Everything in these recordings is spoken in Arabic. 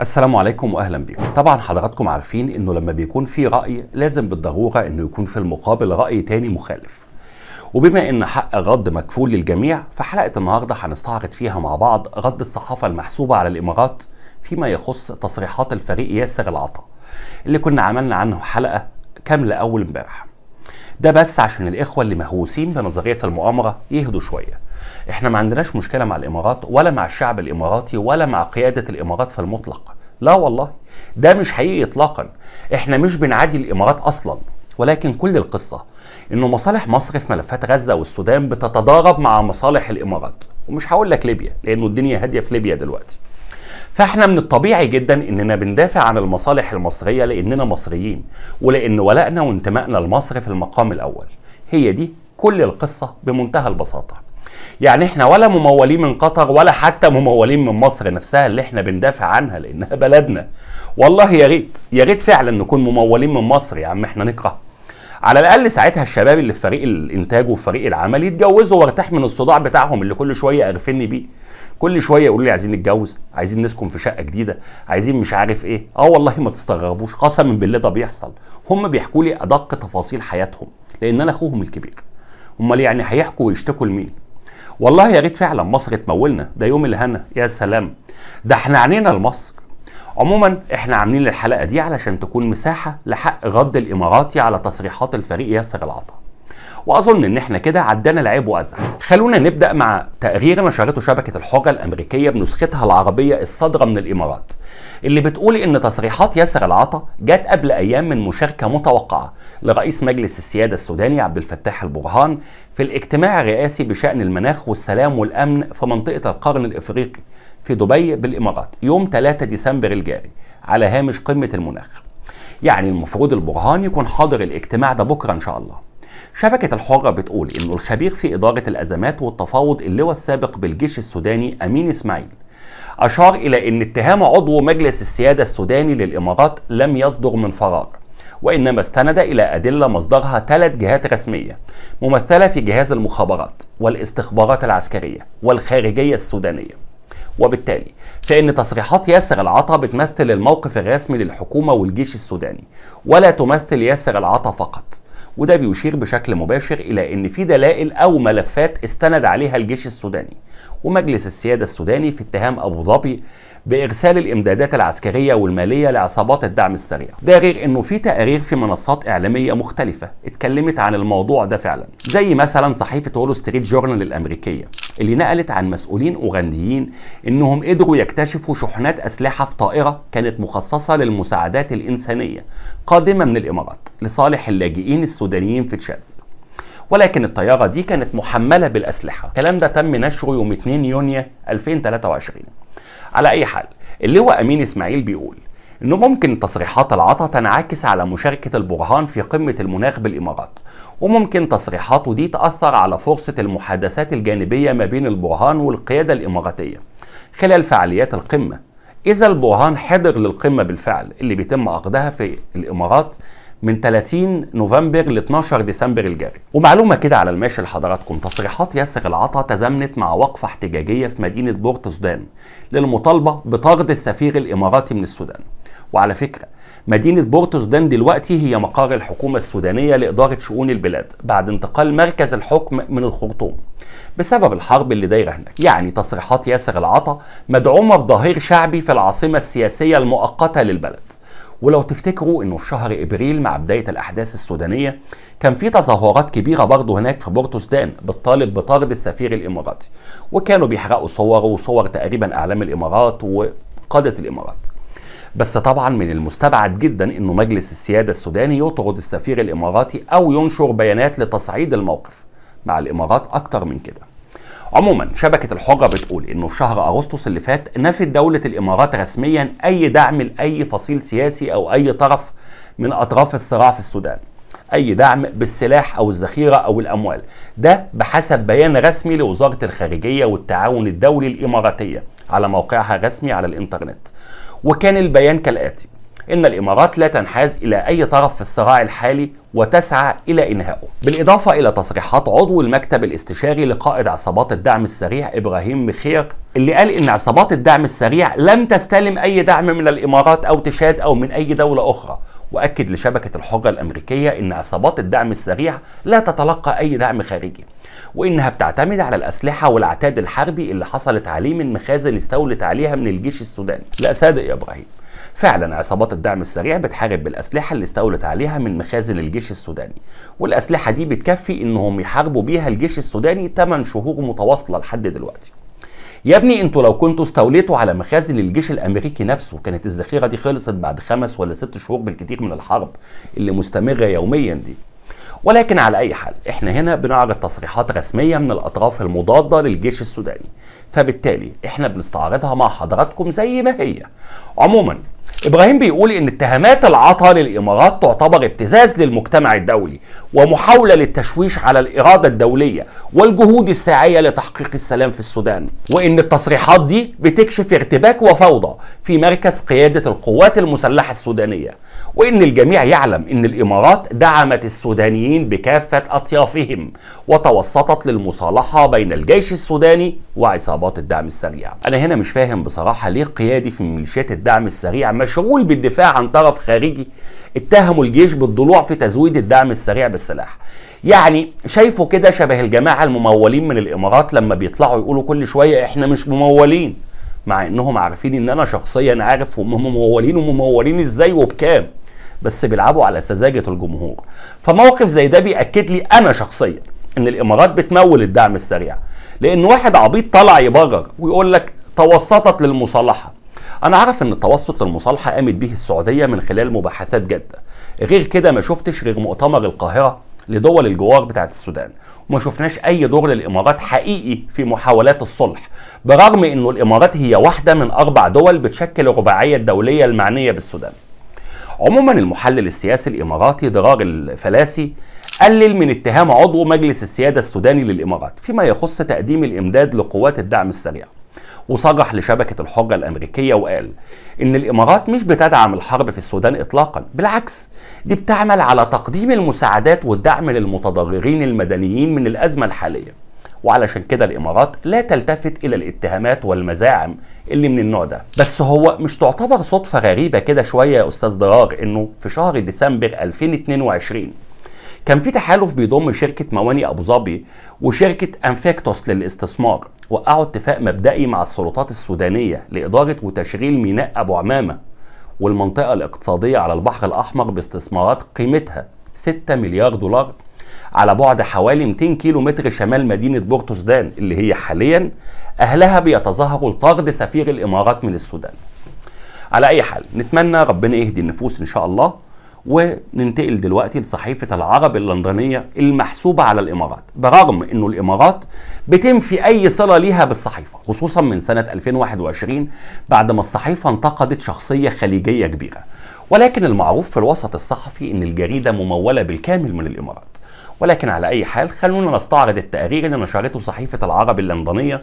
السلام عليكم واهلا بكم طبعا حضراتكم عارفين انه لما بيكون في راي لازم بالضروره انه يكون في المقابل راي تاني مخالف وبما ان حق الرد مكفول للجميع فحلقه النهارده هنستعرض فيها مع بعض رد الصحافه المحسوبه على الامارات فيما يخص تصريحات الفريق ياسر العطا اللي كنا عملنا عنه حلقه كامله اول امبارح ده بس عشان الاخوه اللي مهووسين بنظريه المؤامره يهدوا شويه احنا ما عندناش مشكله مع الامارات ولا مع الشعب الاماراتي ولا مع قياده الامارات في المطلق لا والله ده مش حقيقي اطلاقا احنا مش بنعادي الامارات اصلا ولكن كل القصه انه مصالح مصر في ملفات غزه والسودان بتتضارب مع مصالح الامارات ومش هقول لك ليبيا لانه الدنيا هاديه في ليبيا دلوقتي فاحنا من الطبيعي جدا اننا بندافع عن المصالح المصريه لاننا مصريين ولان ولائنا وانتمائنا لمصر في المقام الاول هي دي كل القصه بمنتهى البساطه يعني احنا ولا ممولين من قطر ولا حتى ممولين من مصر نفسها اللي احنا بندافع عنها لانها بلدنا والله يا ريت يا ريت فعلا نكون ممولين من مصر يا عم احنا نكره على الاقل ساعتها الشباب اللي في فريق الانتاج وفريق العمل يتجوزوا وارتاح من الصداع بتاعهم اللي كل شويه قرفني بيه كل شويه يقولوا لي عايزين نتجوز عايزين نسكن في شقه جديده عايزين مش عارف ايه اه والله ما تستغربوش قسما بالله ده بيحصل هم بيحكوا لي ادق تفاصيل حياتهم لان انا اخوهم الكبير امال يعني هيحكوا ويشتكوا لمين والله يا ريت فعلا مصر تمولنا ده يوم الهنا يا سلام ده احنا عنينا لمصر عموما احنا عاملين الحلقه دي علشان تكون مساحه لحق غض الاماراتي على تصريحات الفريق ياسر العطا واظن ان احنا كده عدنا العيب وازعل خلونا نبدا مع تقرير نشرته شبكه الحجه الامريكيه بنسختها العربيه الصادره من الامارات اللي بتقول ان تصريحات ياسر العطا جت قبل ايام من مشاركه متوقعه لرئيس مجلس السياده السوداني عبد الفتاح البرهان في الاجتماع الرئاسي بشان المناخ والسلام والامن في منطقه القرن الافريقي في دبي بالامارات يوم 3 ديسمبر الجاري على هامش قمه المناخ يعني المفروض البرهان يكون حاضر الاجتماع ده بكره ان شاء الله شبكة الحرة بتقول إنه الخبير في إدارة الأزمات والتفاوض اللواء السابق بالجيش السوداني أمين إسماعيل أشار إلى أن اتهام عضو مجلس السيادة السوداني للإمارات لم يصدر من فراغ وإنما استند إلى أدلة مصدرها ثلاث جهات رسمية ممثلة في جهاز المخابرات والاستخبارات العسكرية والخارجية السودانية وبالتالي فإن تصريحات ياسر العطا بتمثل الموقف الرسمي للحكومة والجيش السوداني ولا تمثل ياسر العطا فقط وده بيشير بشكل مباشر إلى أن في دلائل أو ملفات استند عليها الجيش السوداني ومجلس السيادة السوداني في اتهام أبو ظبي بإرسال الإمدادات العسكرية والمالية لعصابات الدعم السريع ده غير أنه في تقارير في منصات إعلامية مختلفة اتكلمت عن الموضوع ده فعلا زي مثلا صحيفة وول ستريت جورنال الأمريكية اللي نقلت عن مسؤولين أوغنديين أنهم قدروا يكتشفوا شحنات أسلحة في طائرة كانت مخصصة للمساعدات الإنسانية قادمة من الإمارات لصالح اللاجئين السودانيين في تشاد ولكن الطيارة دي كانت محملة بالأسلحة الكلام ده تم نشره يوم 2 يونيو 2023 على أي حال اللواء أمين إسماعيل بيقول انه ممكن تصريحات العطا تنعكس على مشاركه البرهان في قمه المناخ بالامارات وممكن تصريحاته دي تاثر على فرصه المحادثات الجانبيه ما بين البرهان والقياده الاماراتيه خلال فعاليات القمه اذا البرهان حضر للقمه بالفعل اللي بيتم عقدها في الامارات من 30 نوفمبر ل 12 ديسمبر الجاري ومعلومه كده على الماشي لحضراتكم تصريحات ياسر العطا تزامنت مع وقفه احتجاجيه في مدينه بورت سودان للمطالبه بطرد السفير الاماراتي من السودان وعلى فكره مدينة بورت سودان دلوقتي هي مقر الحكومة السودانية لإدارة شؤون البلاد بعد انتقال مركز الحكم من الخرطوم بسبب الحرب اللي دايرة هناك يعني تصريحات ياسر العطا مدعومة بظهير شعبي في العاصمة السياسية المؤقتة للبلد ولو تفتكروا انه في شهر ابريل مع بدايه الاحداث السودانيه كان في تظاهرات كبيره برضه هناك في بورتو سودان بالطالب بطرد السفير الاماراتي وكانوا بيحرقوا صوره وصور تقريبا اعلام الامارات وقاده الامارات بس طبعا من المستبعد جدا انه مجلس السياده السوداني يطرد السفير الاماراتي او ينشر بيانات لتصعيد الموقف مع الامارات اكتر من كده عموما شبكة الحجة بتقول انه في شهر اغسطس اللي فات نفت دولة الامارات رسميا اي دعم لاي فصيل سياسي او اي طرف من اطراف الصراع في السودان اي دعم بالسلاح او الذخيره او الاموال ده بحسب بيان رسمي لوزاره الخارجيه والتعاون الدولي الاماراتيه على موقعها الرسمي على الانترنت وكان البيان كالاتي ان الامارات لا تنحاز الى اي طرف في الصراع الحالي وتسعى الى انهائه. بالاضافه الى تصريحات عضو المكتب الاستشاري لقائد عصابات الدعم السريع ابراهيم مخير اللي قال ان عصابات الدعم السريع لم تستلم اي دعم من الامارات او تشاد او من اي دوله اخرى. واكد لشبكه الحره الامريكيه ان عصابات الدعم السريع لا تتلقى اي دعم خارجي وانها بتعتمد على الاسلحه والعتاد الحربي اللي حصلت عليه من مخازن استولت عليها من الجيش السوداني لا صادق يا ابراهيم فعلا عصابات الدعم السريع بتحارب بالأسلحة اللي استولت عليها من مخازن الجيش السوداني والأسلحة دي بتكفي إنهم يحاربوا بيها الجيش السوداني 8 شهور متواصلة لحد دلوقتي يا ابني انتوا لو كنتوا استوليتوا على مخازن الجيش الامريكي نفسه كانت الذخيره دي خلصت بعد خمس ولا ست شهور بالكتير من الحرب اللي مستمره يوميا دي ولكن على اي حال احنا هنا بنعرض تصريحات رسميه من الاطراف المضاده للجيش السوداني فبالتالي احنا بنستعرضها مع حضراتكم زي ما هي عموما ابراهيم بيقول ان اتهامات العطا للامارات تعتبر ابتزاز للمجتمع الدولي ومحاوله للتشويش على الاراده الدوليه والجهود الساعيه لتحقيق السلام في السودان وان التصريحات دي بتكشف ارتباك وفوضى في مركز قياده القوات المسلحه السودانيه وان الجميع يعلم ان الامارات دعمت السودانيين بكافه اطيافهم وتوسطت للمصالحه بين الجيش السوداني وعصابات عصابات الدعم السريع انا هنا مش فاهم بصراحه ليه قيادي في ميليشيات الدعم السريع مشغول بالدفاع عن طرف خارجي اتهموا الجيش بالضلوع في تزويد الدعم السريع بالسلاح يعني شايفه كده شبه الجماعه الممولين من الامارات لما بيطلعوا يقولوا كل شويه احنا مش ممولين مع انهم عارفين ان انا شخصيا عارف هم ممولين وممولين ازاي وبكام بس بيلعبوا على سذاجه الجمهور فموقف زي ده بياكد لي انا شخصيا ان الامارات بتمول الدعم السريع لان واحد عبيط طلع يبرر ويقول لك توسطت للمصالحه انا عارف ان التوسط للمصالحه قامت به السعوديه من خلال مباحثات جاده غير كده ما شفتش غير مؤتمر القاهره لدول الجوار بتاعت السودان وما شفناش اي دور للامارات حقيقي في محاولات الصلح برغم انه الامارات هي واحده من اربع دول بتشكل الرباعيه الدوليه المعنيه بالسودان عموما المحلل السياسي الاماراتي ضرار الفلاسي قلل من اتهام عضو مجلس السيادة السوداني للإمارات فيما يخص تقديم الإمداد لقوات الدعم السريع وصرح لشبكة الحرة الأمريكية وقال إن الإمارات مش بتدعم الحرب في السودان إطلاقا بالعكس دي بتعمل على تقديم المساعدات والدعم للمتضررين المدنيين من الأزمة الحالية وعلشان كده الامارات لا تلتفت الى الاتهامات والمزاعم اللي من النوع ده بس هو مش تعتبر صدفه غريبه كده شويه يا استاذ ضرار انه في شهر ديسمبر 2022 كان في تحالف بيضم شركه مواني ابو ظبي وشركه انفكتوس للاستثمار وقعوا اتفاق مبدئي مع السلطات السودانيه لاداره وتشغيل ميناء ابو عمامه والمنطقه الاقتصاديه على البحر الاحمر باستثمارات قيمتها 6 مليار دولار على بعد حوالي 200 كيلو متر شمال مدينة بورتو سودان اللي هي حاليا أهلها بيتظاهروا لطرد سفير الإمارات من السودان على أي حال نتمنى ربنا يهدي النفوس إن شاء الله وننتقل دلوقتي لصحيفة العرب اللندنية المحسوبة على الإمارات برغم أنه الإمارات بتنفي أي صلة ليها بالصحيفة خصوصا من سنة 2021 بعد ما الصحيفة انتقدت شخصية خليجية كبيرة ولكن المعروف في الوسط الصحفي أن الجريدة ممولة بالكامل من الإمارات ولكن على أي حال خلونا نستعرض التقرير اللي نشرته صحيفة العرب اللندنية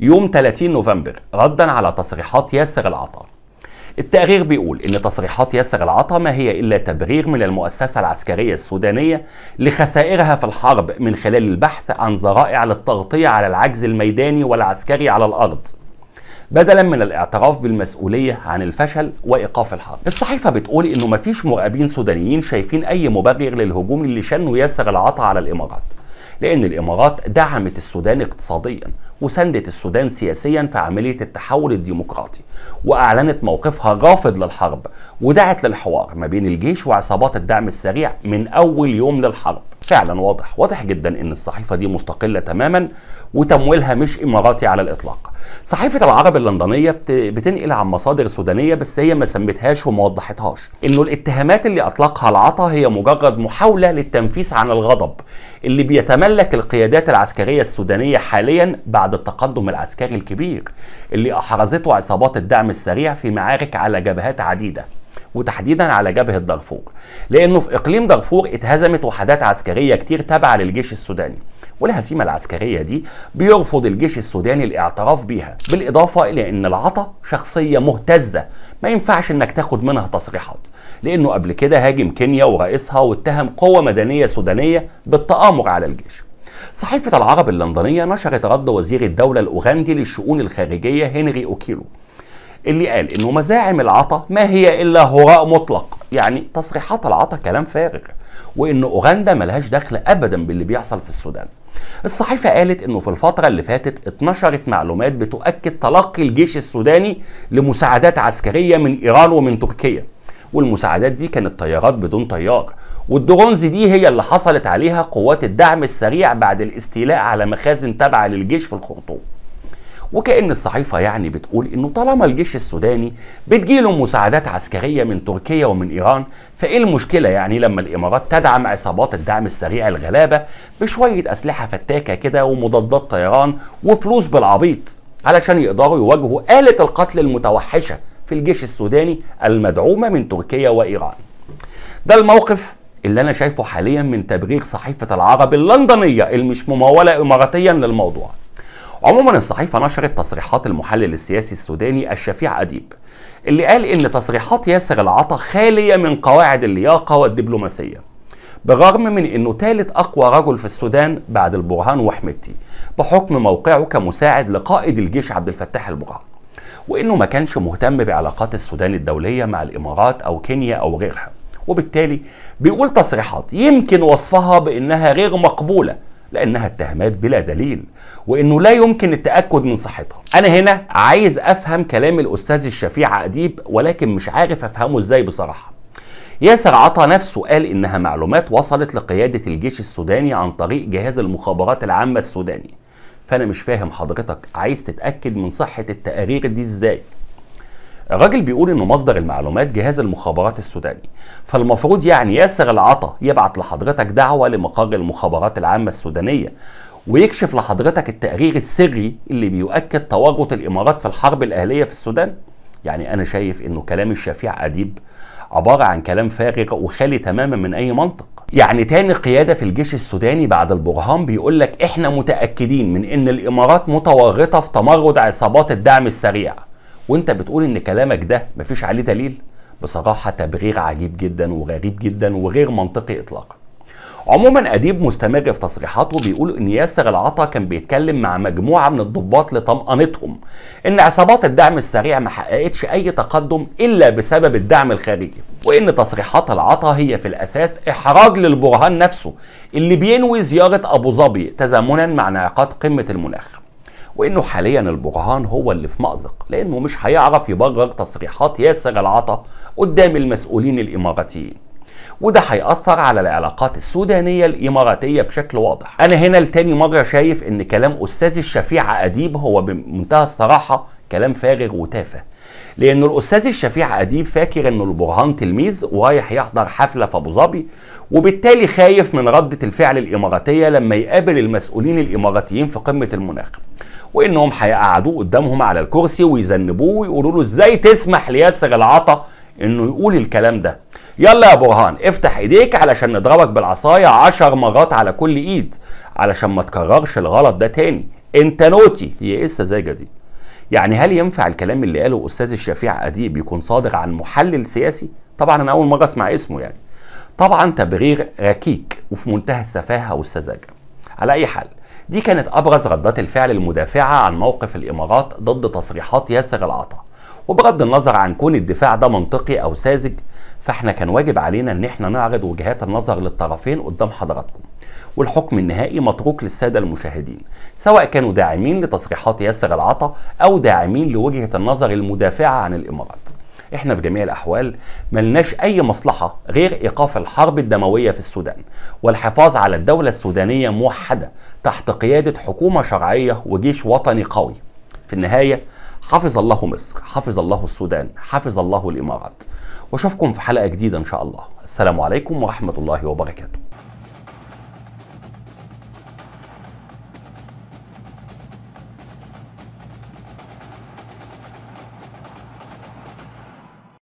يوم 30 نوفمبر ردا على تصريحات ياسر العطار التقرير بيقول ان تصريحات ياسر العطا ما هي الا تبرير من المؤسسه العسكريه السودانيه لخسائرها في الحرب من خلال البحث عن ذرائع للتغطيه على العجز الميداني والعسكري على الارض بدلا من الاعتراف بالمسؤولية عن الفشل وإيقاف الحرب الصحيفة بتقول إنه مفيش مراقبين سودانيين شايفين أي مبرر للهجوم اللي شنه ياسر العطا على الإمارات لأن الإمارات دعمت السودان اقتصاديا وساندت السودان سياسيا في عملية التحول الديمقراطي وأعلنت موقفها رافض للحرب ودعت للحوار ما بين الجيش وعصابات الدعم السريع من أول يوم للحرب فعلا واضح واضح جدا ان الصحيفه دي مستقله تماما وتمويلها مش اماراتي على الاطلاق صحيفه العرب اللندنيه بتنقل عن مصادر سودانيه بس هي ما سمتهاش وما وضحتهاش انه الاتهامات اللي اطلقها العطا هي مجرد محاوله للتنفيس عن الغضب اللي بيتملك القيادات العسكريه السودانيه حاليا بعد التقدم العسكري الكبير اللي احرزته عصابات الدعم السريع في معارك على جبهات عديده وتحديدا على جبهه دارفور لانه في اقليم دارفور اتهزمت وحدات عسكريه كتير تابعه للجيش السوداني والهزيمة العسكرية دي بيرفض الجيش السوداني الاعتراف بيها بالإضافة إلى أن العطا شخصية مهتزة ما ينفعش أنك تاخد منها تصريحات لأنه قبل كده هاجم كينيا ورئيسها واتهم قوة مدنية سودانية بالتآمر على الجيش صحيفة العرب اللندنية نشرت رد وزير الدولة الأوغندي للشؤون الخارجية هنري أوكيلو اللي قال انه مزاعم العطا ما هي الا هراء مطلق يعني تصريحات العطا كلام فارغ وان اوغندا ملهاش دخل ابدا باللي بيحصل في السودان الصحيفة قالت انه في الفترة اللي فاتت اتنشرت معلومات بتؤكد تلقي الجيش السوداني لمساعدات عسكرية من ايران ومن تركيا والمساعدات دي كانت طيارات بدون طيار والدرونز دي هي اللي حصلت عليها قوات الدعم السريع بعد الاستيلاء على مخازن تابعة للجيش في الخرطوم وكأن الصحيفة يعني بتقول إنه طالما الجيش السوداني بتجيله مساعدات عسكرية من تركيا ومن إيران فإيه المشكلة يعني لما الإمارات تدعم عصابات الدعم السريع الغلابة بشوية أسلحة فتاكة كده ومضادات طيران وفلوس بالعبيط علشان يقدروا يواجهوا آلة القتل المتوحشة في الجيش السوداني المدعومة من تركيا وإيران ده الموقف اللي أنا شايفه حاليا من تبرير صحيفة العرب اللندنية اللي مش ممولة إماراتيا للموضوع عموما الصحيفة نشرت تصريحات المحلل السياسي السوداني الشفيع أديب اللي قال إن تصريحات ياسر العطا خالية من قواعد اللياقة والدبلوماسية بالرغم من انه ثالث اقوى رجل في السودان بعد البرهان وحمدتي بحكم موقعه كمساعد لقائد الجيش عبد الفتاح البرهان وانه ما كانش مهتم بعلاقات السودان الدوليه مع الامارات او كينيا او غيرها وبالتالي بيقول تصريحات يمكن وصفها بانها غير مقبوله لأنها اتهامات بلا دليل وإنه لا يمكن التأكد من صحتها أنا هنا عايز أفهم كلام الأستاذ الشفيع أديب ولكن مش عارف أفهمه إزاي بصراحة ياسر عطا نفسه قال إنها معلومات وصلت لقيادة الجيش السوداني عن طريق جهاز المخابرات العامة السوداني فأنا مش فاهم حضرتك عايز تتأكد من صحة التقارير دي إزاي الراجل بيقول انه مصدر المعلومات جهاز المخابرات السوداني فالمفروض يعني ياسر العطا يبعت لحضرتك دعوه لمقر المخابرات العامه السودانيه ويكشف لحضرتك التقرير السري اللي بيؤكد تورط الامارات في الحرب الاهليه في السودان يعني انا شايف انه كلام الشفيع اديب عباره عن كلام فارغ وخالي تماما من اي منطق يعني تاني قيادة في الجيش السوداني بعد البرهان بيقول لك احنا متأكدين من ان الامارات متورطة في تمرد عصابات الدعم السريع وانت بتقول ان كلامك ده مفيش عليه دليل بصراحه تبرير عجيب جدا وغريب جدا وغير منطقي اطلاقا عموما اديب مستمر في تصريحاته بيقول ان ياسر العطا كان بيتكلم مع مجموعه من الضباط لطمأنتهم ان عصابات الدعم السريع ما حققتش اي تقدم الا بسبب الدعم الخارجي وان تصريحات العطا هي في الاساس احراج للبرهان نفسه اللي بينوي زياره ابو ظبي تزامنا مع انعقاد قمه المناخ وانه حاليا البرهان هو اللي في مأزق لانه مش هيعرف يبرر تصريحات ياسر العطا قدام المسؤولين الاماراتيين وده هيأثر على العلاقات السودانية الإماراتية بشكل واضح أنا هنا لتاني مرة شايف إن كلام أستاذ الشفيع أديب هو بمنتهى الصراحة كلام فارغ وتافه لانه الأستاذ الشفيع أديب فاكر إن البرهان تلميذ ورايح يحضر حفلة في أبو ظبي وبالتالي خايف من ردة الفعل الإماراتية لما يقابل المسؤولين الإماراتيين في قمة المناخ وانهم هيقعدوه قدامهم على الكرسي ويذنبوه ويقولوا له ازاي تسمح لياسر العطا انه يقول الكلام ده يلا يا برهان افتح ايديك علشان نضربك بالعصايه عشر مرات على كل ايد علشان ما تكررش الغلط ده تاني انت نوتي يا ايه السذاجه دي يعني هل ينفع الكلام اللي قاله استاذ الشفيع اديب يكون صادق عن محلل سياسي طبعا انا اول مره اسمع اسمه يعني طبعا تبرير ركيك وفي منتهى السفاهه والسذاجه على اي حال دي كانت ابرز ردات الفعل المدافعه عن موقف الامارات ضد تصريحات ياسر العطا وبغض النظر عن كون الدفاع ده منطقي او ساذج فاحنا كان واجب علينا ان احنا نعرض وجهات النظر للطرفين قدام حضراتكم والحكم النهائي متروك للسادة المشاهدين سواء كانوا داعمين لتصريحات ياسر العطا أو داعمين لوجهة النظر المدافعة عن الإمارات احنا بجميع الاحوال ملناش اي مصلحه غير ايقاف الحرب الدمويه في السودان والحفاظ على الدوله السودانيه موحده تحت قياده حكومه شرعيه وجيش وطني قوي في النهايه حفظ الله مصر حفظ الله السودان حفظ الله الامارات واشوفكم في حلقه جديده ان شاء الله السلام عليكم ورحمه الله وبركاته